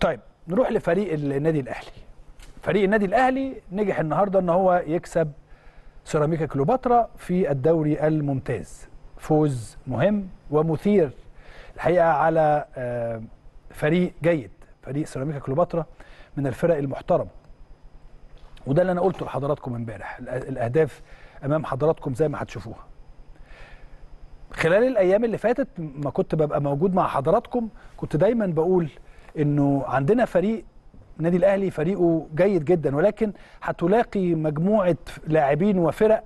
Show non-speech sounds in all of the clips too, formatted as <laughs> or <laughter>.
طيب نروح لفريق النادي الاهلي فريق النادي الاهلي نجح النهارده ان هو يكسب سيراميكا كليوباترا في الدوري الممتاز فوز مهم ومثير الحقيقه على فريق جيد فريق سيراميكا كليوباترا من الفرق المحترمه وده اللي انا قلته لحضراتكم امبارح الاهداف امام حضراتكم زي ما هتشوفوها خلال الايام اللي فاتت ما كنت ببقى موجود مع حضراتكم كنت دايما بقول انه عندنا فريق النادي الاهلي فريقه جيد جدا ولكن هتلاقي مجموعه لاعبين وفرق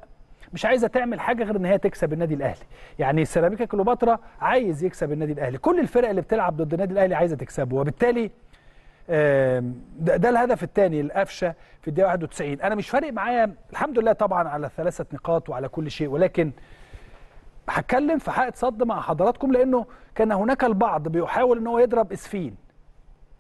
مش عايزه تعمل حاجه غير ان هي تكسب النادي الاهلي يعني سيراميكا كليوباترا عايز يكسب النادي الاهلي كل الفرق اللي بتلعب ضد النادي الاهلي عايزه تكسبه وبالتالي ده, ده الهدف الثاني القفشه في الدقيقه 91 انا مش فارق معايا الحمد لله طبعا على الثلاثه نقاط وعلى كل شيء ولكن هتكلم في حائط صد مع حضراتكم لانه كان هناك البعض بيحاول ان هو يضرب اسفين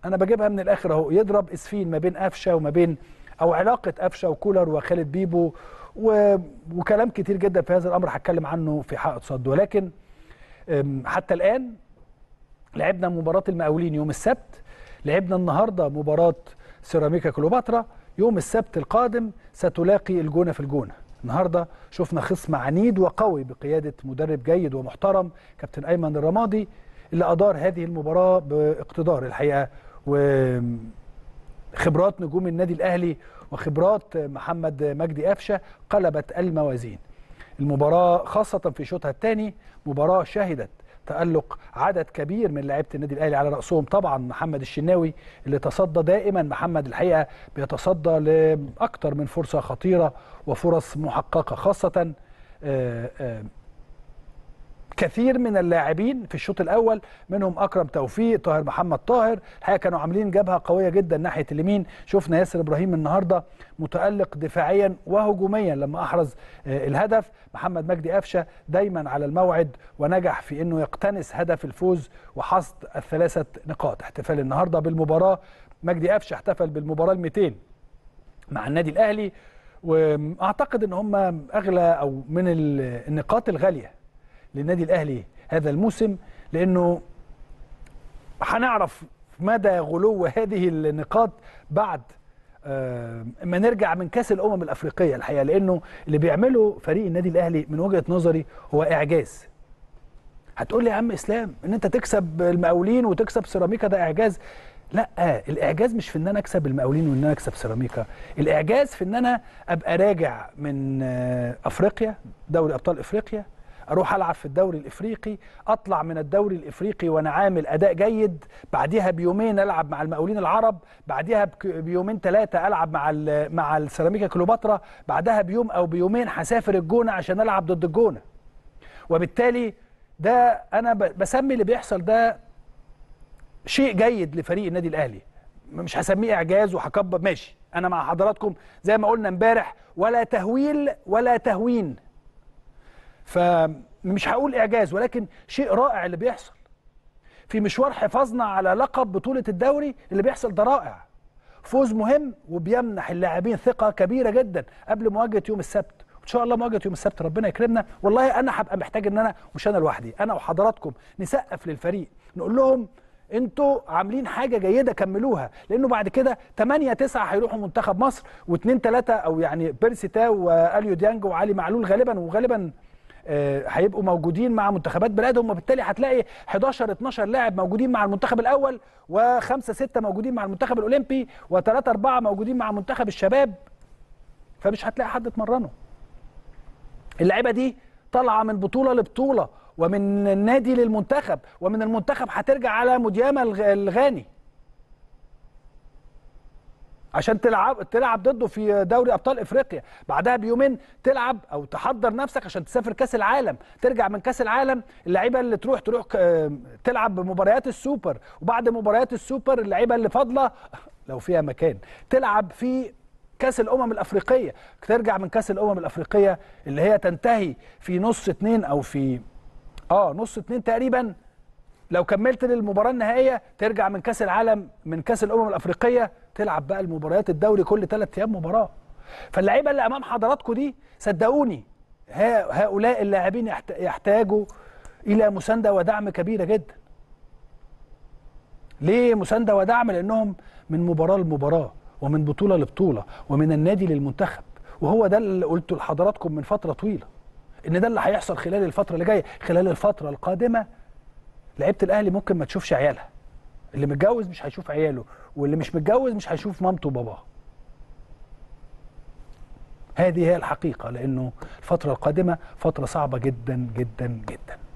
انا بجيبها من الاخر اهو يضرب اسفين ما بين قفشه وما بين او علاقه قفشه وكولر وخالد بيبو و... وكلام كتير جدا في هذا الامر هتكلم عنه في حائط صد ولكن حتى الان لعبنا مباراه المقاولين يوم السبت لعبنا النهارده مباراه سيراميكا كليوباترا يوم السبت القادم ستلاقي الجونه في الجونه النهارده شفنا خصم عنيد وقوي بقياده مدرب جيد ومحترم كابتن ايمن الرمادي اللي ادار هذه المباراه باقتدار الحقيقه وخبرات نجوم النادي الاهلي وخبرات محمد مجدي قفشه قلبت الموازين المباراه خاصه في شوطها الثاني مباراه شهدت تألق عدد كبير من لعيبه النادي الاهلي على راسهم طبعا محمد الشناوي اللي تصدى دائما محمد الحقيقه بيتصدى لاكثر من فرصه خطيره وفرص محققه خاصه آه، آه، كثير من اللاعبين في الشوط الاول منهم اكرم توفيق طاهر محمد طاهر الحقيقه كانوا عاملين جبهه قويه جدا ناحيه اليمين شفنا ياسر ابراهيم النهارده متالق دفاعيا وهجوميا لما احرز آه، الهدف محمد مجدي قفشه دايما على الموعد ونجح في انه يقتنس هدف الفوز وحصد الثلاثه نقاط احتفال النهارده بالمباراه مجدي قفشه احتفل بالمباراه ال 200 مع النادي الاهلي واعتقد ان هم اغلى او من النقاط الغاليه للنادي الاهلي هذا الموسم لانه هنعرف مدى غلو هذه النقاط بعد آه، ما نرجع من كاس الامم الافريقيه الحقيقه لانه اللي بيعمله فريق النادي الاهلي من وجهه نظري هو اعجاز هتقول لي يا عم اسلام ان انت تكسب المقاولين وتكسب سيراميكا ده اعجاز لا الاعجاز مش في ان انا اكسب المقاولين وان انا اكسب سيراميكا الاعجاز في ان انا ابقى راجع من آه، افريقيا دوري ابطال افريقيا اروح العب في الدوري الافريقي اطلع من الدوري الافريقي وانا عامل اداء جيد بعديها بيومين العب مع المقاولين العرب بعديها بيومين ثلاثه العب مع مع السيراميكا كليوباترا بعدها بيوم او بيومين هسافر الجونه عشان العب ضد الجونه وبالتالي ده انا بسمي اللي بيحصل ده شيء جيد لفريق النادي الاهلي مش هسميه اعجاز وهكبر ماشي انا مع حضراتكم زي ما قلنا امبارح ولا تهويل ولا تهوين فمش هقول إعجاز ولكن شيء رائع اللي بيحصل في مشوار حفاظنا على لقب بطولة الدوري اللي بيحصل ده رائع فوز مهم وبيمنح اللاعبين ثقة كبيرة جدا قبل مواجهة يوم السبت ان شاء الله مواجهه يوم السبت ربنا يكرمنا والله انا هبقى محتاج ان انا مش انا لوحدي انا وحضراتكم نسقف للفريق نقول لهم انتوا عاملين حاجه جيده كملوها لانه بعد كده 8 9 هيروحوا منتخب مصر و2 3 او يعني بيرسي تاو واليو ديانج وعلي معلول غالبا وغالبا آه، هيبقوا موجودين مع منتخبات بلادهم وبالتالي هتلاقي 11 12 لاعب موجودين مع المنتخب الاول و5 6 موجودين مع المنتخب الاولمبي و3 4 موجودين مع منتخب الشباب فمش هتلاقي حد اتمرنه اللعيبه دي طالعه من بطوله لبطوله ومن النادي للمنتخب ومن المنتخب هترجع على مديامه الغاني عشان تلعب تلعب ضده في دوري ابطال افريقيا بعدها بيومين تلعب او تحضر نفسك عشان تسافر كاس العالم ترجع من كاس العالم اللعيبه اللي تروح تروح آه، تلعب بمباريات السوبر وبعد مباريات السوبر اللعيبه اللي فاضله <laughs> لو فيها مكان تلعب في كاس الامم الافريقيه ترجع من كاس الامم الافريقيه اللي هي تنتهي في نص اتنين او في اه نص اتنين تقريبا لو كملت للمباراه النهائيه ترجع من كاس العالم من كاس الامم الافريقيه تلعب بقى المباريات الدوري كل ثلاث ايام مباراه فاللعيبه اللي امام حضراتكم دي صدقوني هؤلاء اللاعبين يحتاجوا الى مسانده ودعم كبيره جدا ليه مسانده ودعم لانهم من مباراه لمباراه ومن بطوله لبطوله ومن النادي للمنتخب وهو ده اللي قلته لحضراتكم من فتره طويله ان ده اللي هيحصل خلال الفتره اللي جايه خلال الفتره القادمه لعيبه الاهلي ممكن ما تشوفش عيالها اللي متجوز مش هيشوف عياله واللي مش متجوز مش هيشوف مامته وباباه هذه هي الحقيقه لانه الفتره القادمه فتره صعبه جدا جدا جدا